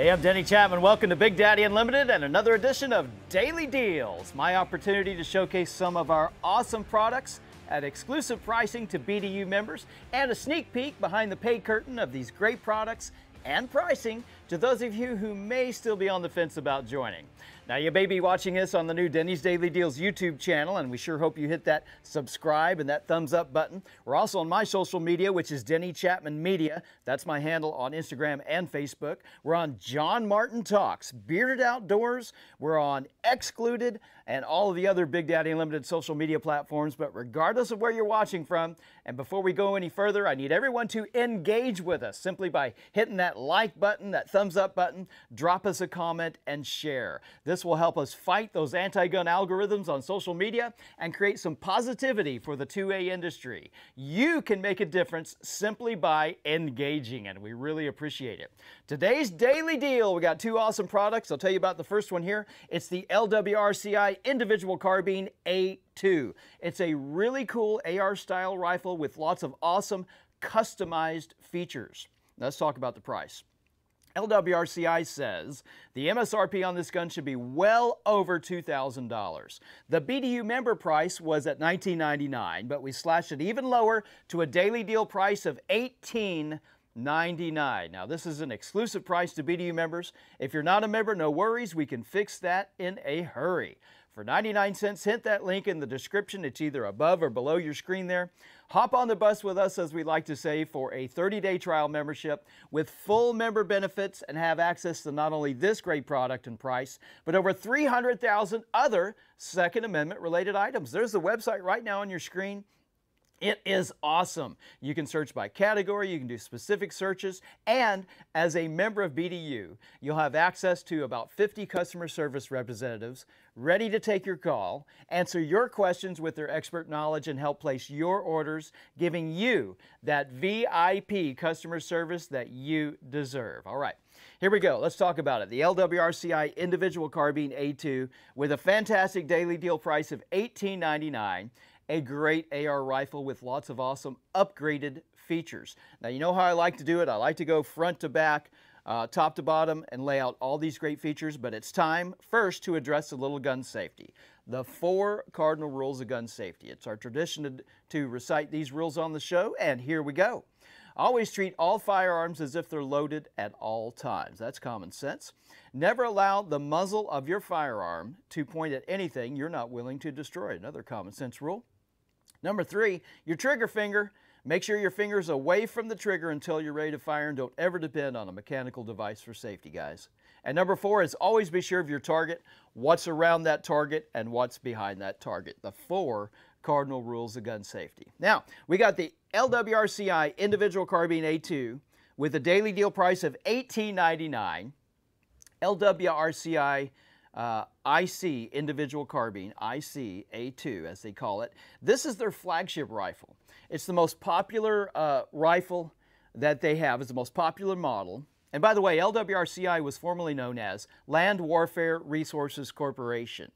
Hey, I'm Denny Chapman. Welcome to Big Daddy Unlimited and another edition of Daily Deals. My opportunity to showcase some of our awesome products at exclusive pricing to BDU members and a sneak peek behind the pay curtain of these great products and pricing to those of you who may still be on the fence about joining. Now, you may be watching us on the new Denny's Daily Deals YouTube channel, and we sure hope you hit that subscribe and that thumbs up button. We're also on my social media, which is Denny Chapman Media. That's my handle on Instagram and Facebook. We're on John Martin Talks, Bearded Outdoors. We're on Excluded and all of the other Big Daddy Unlimited social media platforms. But regardless of where you're watching from, and before we go any further, I need everyone to engage with us simply by hitting that like button, that thumbs thumbs up button, drop us a comment, and share. This will help us fight those anti gun algorithms on social media and create some positivity for the 2A industry. You can make a difference simply by engaging, and we really appreciate it. Today's Daily Deal, we got two awesome products. I'll tell you about the first one here. It's the LWRCI Individual Carbine A2. It's a really cool AR style rifle with lots of awesome customized features. Let's talk about the price. LWRCI says the MSRP on this gun should be well over $2,000. The BDU member price was at $19.99, but we slashed it even lower to a daily deal price of $18.99. Now, this is an exclusive price to BDU members. If you're not a member, no worries, we can fix that in a hurry. For 99 cents, hit that link in the description. It's either above or below your screen there. Hop on the bus with us, as we like to say, for a 30 day trial membership with full member benefits and have access to not only this great product and price, but over 300,000 other Second Amendment related items. There's the website right now on your screen. It is awesome. You can search by category, you can do specific searches, and as a member of BDU, you'll have access to about 50 customer service representatives ready to take your call, answer your questions with their expert knowledge, and help place your orders, giving you that VIP customer service that you deserve. All right. Here we go. Let's talk about it. The LWRCI individual carbine A2 with a fantastic daily deal price of $18.99 a great AR rifle with lots of awesome upgraded features. Now you know how I like to do it. I like to go front to back, uh, top to bottom, and lay out all these great features, but it's time first to address a little gun safety. The four cardinal rules of gun safety. It's our tradition to, to recite these rules on the show, and here we go. Always treat all firearms as if they're loaded at all times. That's common sense. Never allow the muzzle of your firearm to point at anything you're not willing to destroy. Another common sense rule. Number three, your trigger finger. Make sure your finger's away from the trigger until you're ready to fire and don't ever depend on a mechanical device for safety, guys. And number four is always be sure of your target, what's around that target, and what's behind that target. The four cardinal rules of gun safety. Now, we got the LWRCI individual carbine A2 with a daily deal price of $18.99. LWRCI uh, IC, individual carbine, IC A2 as they call it. This is their flagship rifle. It's the most popular uh, rifle that they have. It's the most popular model. And by the way, LWRCI was formerly known as Land Warfare Resources Corporation,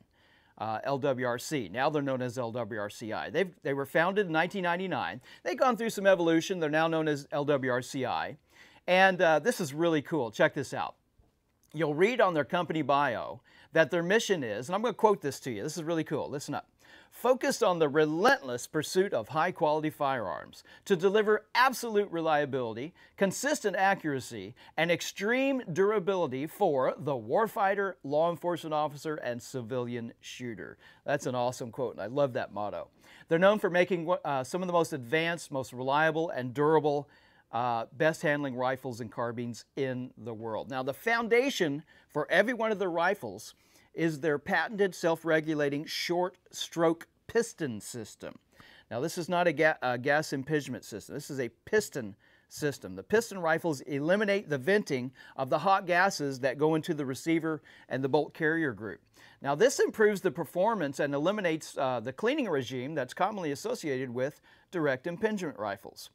uh, LWRC. Now they're known as LWRCI. They've, they were founded in 1999. They've gone through some evolution. They're now known as LWRCI. And uh, this is really cool. Check this out you'll read on their company bio that their mission is, and I'm going to quote this to you. This is really cool. Listen up. Focused on the relentless pursuit of high quality firearms to deliver absolute reliability, consistent accuracy, and extreme durability for the warfighter, law enforcement officer, and civilian shooter. That's an awesome quote, and I love that motto. They're known for making uh, some of the most advanced, most reliable, and durable uh, best handling rifles and carbines in the world. Now, the foundation for every one of the rifles is their patented self-regulating short stroke piston system. Now, this is not a, ga a gas impingement system. This is a piston system. The piston rifles eliminate the venting of the hot gases that go into the receiver and the bolt carrier group. Now, this improves the performance and eliminates uh, the cleaning regime that's commonly associated with direct impingement rifles.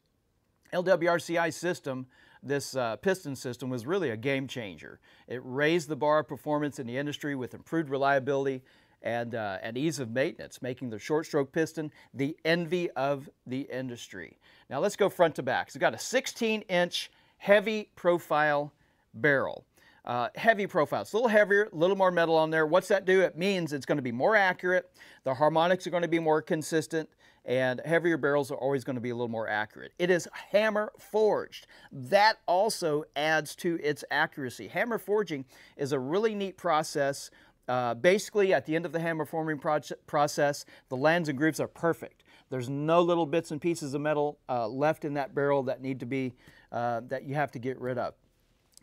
LWRCI system, this uh, piston system, was really a game changer. It raised the bar of performance in the industry with improved reliability and, uh, and ease of maintenance, making the short stroke piston the envy of the industry. Now let's go front to back. So we've got a 16 inch heavy profile barrel. Uh, heavy profile. It's a little heavier, a little more metal on there. What's that do? It means it's going to be more accurate. The harmonics are going to be more consistent and heavier barrels are always going to be a little more accurate. It is hammer forged. That also adds to its accuracy. Hammer forging is a really neat process. Uh, basically, at the end of the hammer forming process, the lands and grooves are perfect. There's no little bits and pieces of metal uh, left in that barrel that need to be, uh, that you have to get rid of.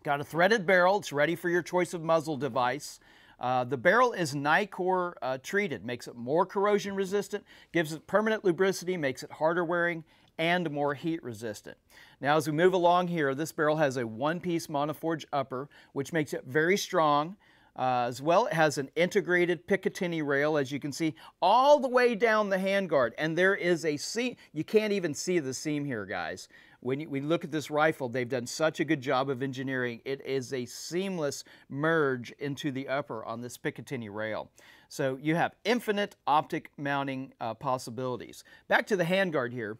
Got a threaded barrel. It's ready for your choice of muzzle device. Uh, the barrel is Nicor uh, treated, makes it more corrosion resistant, gives it permanent lubricity, makes it harder wearing, and more heat resistant. Now as we move along here, this barrel has a one-piece monoforge upper, which makes it very strong. Uh, as well, it has an integrated Picatinny rail, as you can see, all the way down the handguard. And there is a seam, you can't even see the seam here, guys when you, we look at this rifle, they've done such a good job of engineering. It is a seamless merge into the upper on this Picatinny rail. So you have infinite optic mounting uh, possibilities. Back to the handguard here.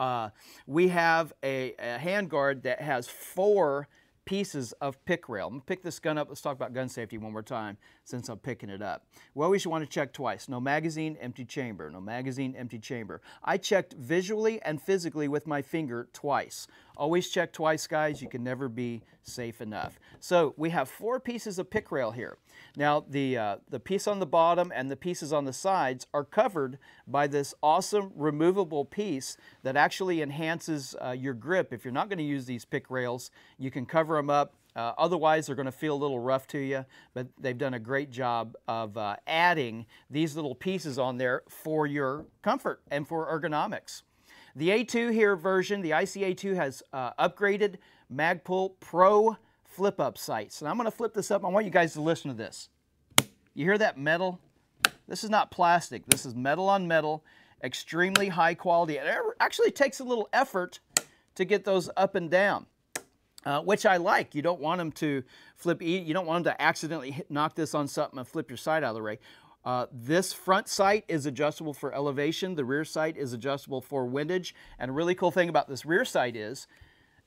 Uh, we have a, a handguard that has four pieces of pick rail. I'm gonna pick this gun up. Let's talk about gun safety one more time since I'm picking it up. well, We should want to check twice. No magazine, empty chamber. No magazine, empty chamber. I checked visually and physically with my finger twice. Always check twice, guys. You can never be safe enough. So we have four pieces of pick rail here. Now the, uh, the piece on the bottom and the pieces on the sides are covered by this awesome removable piece that actually enhances uh, your grip. If you're not going to use these pick rails, you can cover them up uh, otherwise, they're going to feel a little rough to you, but they've done a great job of uh, adding these little pieces on there for your comfort and for ergonomics. The A2 here version, the ICA2 has uh, upgraded Magpul Pro flip-up sights. And I'm gonna flip this up. I want you guys to listen to this. You hear that metal? This is not plastic. This is metal on metal, extremely high quality. It actually takes a little effort to get those up and down. Uh, which I like. You don't want them to flip, you don't want them to accidentally hit, knock this on something and flip your sight out of the way. Uh, this front sight is adjustable for elevation. The rear sight is adjustable for windage. And a really cool thing about this rear sight is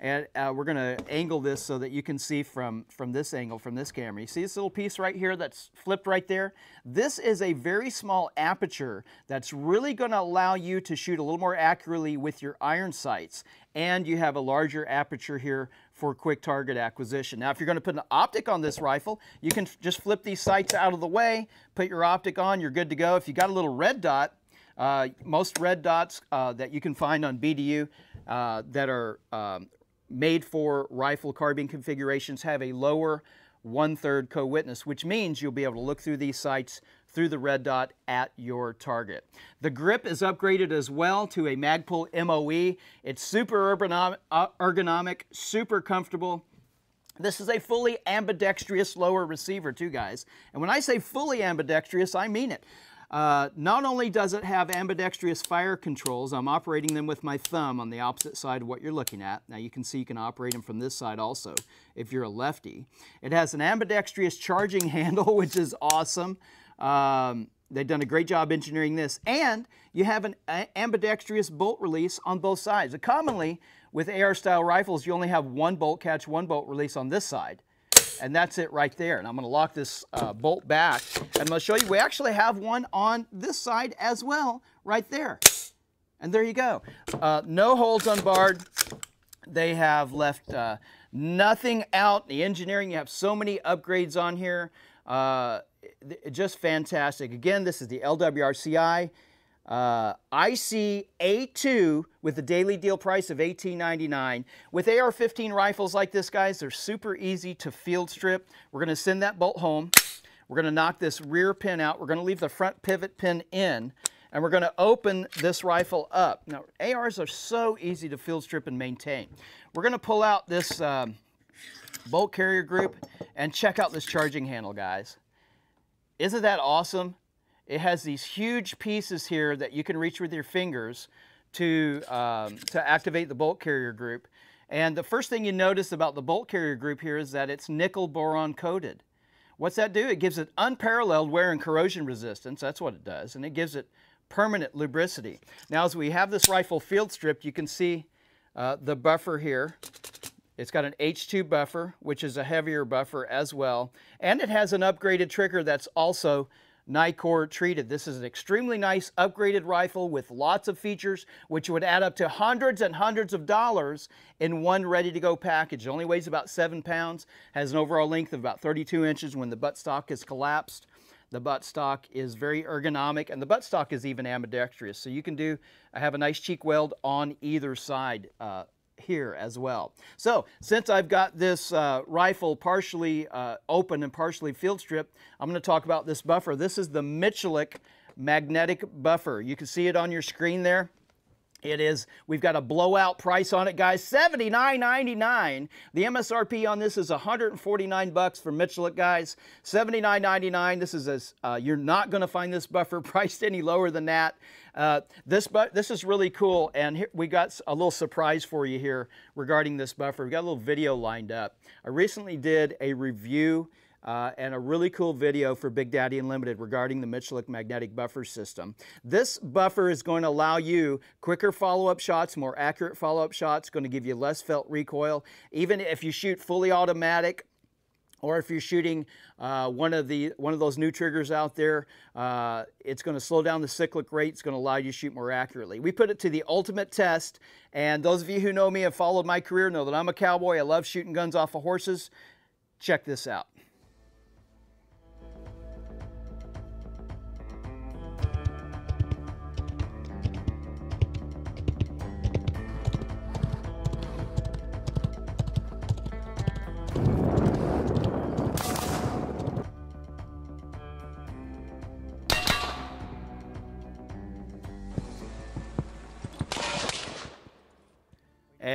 and uh, we're gonna angle this so that you can see from, from this angle, from this camera. You see this little piece right here that's flipped right there? This is a very small aperture that's really gonna allow you to shoot a little more accurately with your iron sights. And you have a larger aperture here for quick target acquisition. Now, if you're gonna put an optic on this rifle, you can just flip these sights out of the way, put your optic on, you're good to go. If you got a little red dot, uh, most red dots uh, that you can find on BDU uh, that are um, made for rifle carbine configurations have a lower one-third co-witness, which means you'll be able to look through these sights through the red dot at your target. The grip is upgraded as well to a Magpul MOE. It's super uh, ergonomic, super comfortable. This is a fully ambidextrous lower receiver too, guys. And when I say fully ambidextrous, I mean it. Uh, not only does it have ambidextrous fire controls, I'm operating them with my thumb on the opposite side of what you're looking at. Now you can see you can operate them from this side also if you're a lefty. It has an ambidextrous charging handle, which is awesome. Um, they've done a great job engineering this. And you have an ambidextrous bolt release on both sides. Commonly, with AR-style rifles, you only have one bolt catch, one bolt release on this side and that's it right there. And I'm gonna lock this uh, bolt back. And I'm gonna show you, we actually have one on this side as well, right there. And there you go. Uh, no holes unbarred. They have left uh, nothing out. The engineering, you have so many upgrades on here. Uh, just fantastic. Again, this is the LWRCI. Uh, I see A2 with the daily deal price of $18.99. With AR-15 rifles like this, guys, they're super easy to field strip. We're going to send that bolt home. We're going to knock this rear pin out. We're going to leave the front pivot pin in, and we're going to open this rifle up. Now, ARs are so easy to field strip and maintain. We're going to pull out this um, bolt carrier group and check out this charging handle, guys. Isn't that awesome? It has these huge pieces here that you can reach with your fingers to, um, to activate the bolt carrier group. And the first thing you notice about the bolt carrier group here is that it's nickel boron coated. What's that do? It gives it unparalleled wear and corrosion resistance. That's what it does. And it gives it permanent lubricity. Now, as we have this rifle field stripped, you can see uh, the buffer here. It's got an H2 buffer, which is a heavier buffer as well. And it has an upgraded trigger that's also Nicor treated. This is an extremely nice upgraded rifle with lots of features, which would add up to hundreds and hundreds of dollars in one ready-to-go package. It only weighs about seven pounds, has an overall length of about 32 inches when the buttstock is collapsed. The buttstock is very ergonomic, and the buttstock is even ambidextrous, so you can do have a nice cheek weld on either side. Uh, here as well. So since I've got this uh, rifle partially uh, open and partially field stripped, I'm going to talk about this buffer. This is the Michalik magnetic buffer. You can see it on your screen there. It is, we've got a blowout price on it, guys, $79.99. The MSRP on this is 149 bucks for Michelet, guys, $79.99. This is, a, uh, you're not gonna find this buffer priced any lower than that. Uh, this, but this is really cool, and here, we got a little surprise for you here regarding this buffer. We got a little video lined up. I recently did a review uh, and a really cool video for Big Daddy Unlimited regarding the Michelic magnetic buffer system. This buffer is going to allow you quicker follow-up shots, more accurate follow-up shots, going to give you less felt recoil. Even if you shoot fully automatic, or if you're shooting uh, one of the one of those new triggers out there, uh, it's going to slow down the cyclic rate. It's going to allow you to shoot more accurately. We put it to the ultimate test, and those of you who know me and followed my career know that I'm a cowboy. I love shooting guns off of horses. Check this out.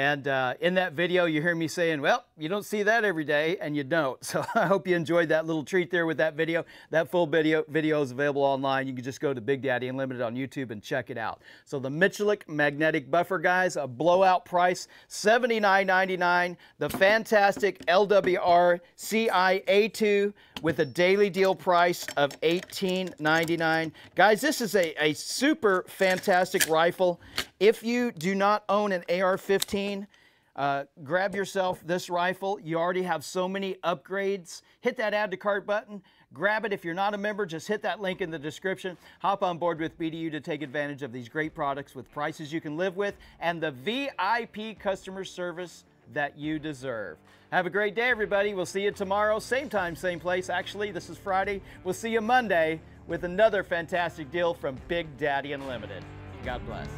And uh, in that video, you hear me saying, well, you don't see that every day, and you don't. So I hope you enjoyed that little treat there with that video. That full video, video is available online. You can just go to Big Daddy Unlimited on YouTube and check it out. So the Michelik Magnetic Buffer, guys, a blowout price, $79.99. The fantastic LWR CIA2 with a daily deal price of $18.99. Guys, this is a, a super fantastic rifle. If you do not own an AR-15, uh, grab yourself this rifle. You already have so many upgrades. Hit that add to cart button. Grab it. If you're not a member, just hit that link in the description. Hop on board with BDU to take advantage of these great products with prices you can live with and the VIP customer service that you deserve. Have a great day, everybody. We'll see you tomorrow. Same time, same place. Actually, this is Friday. We'll see you Monday with another fantastic deal from Big Daddy Unlimited. God bless.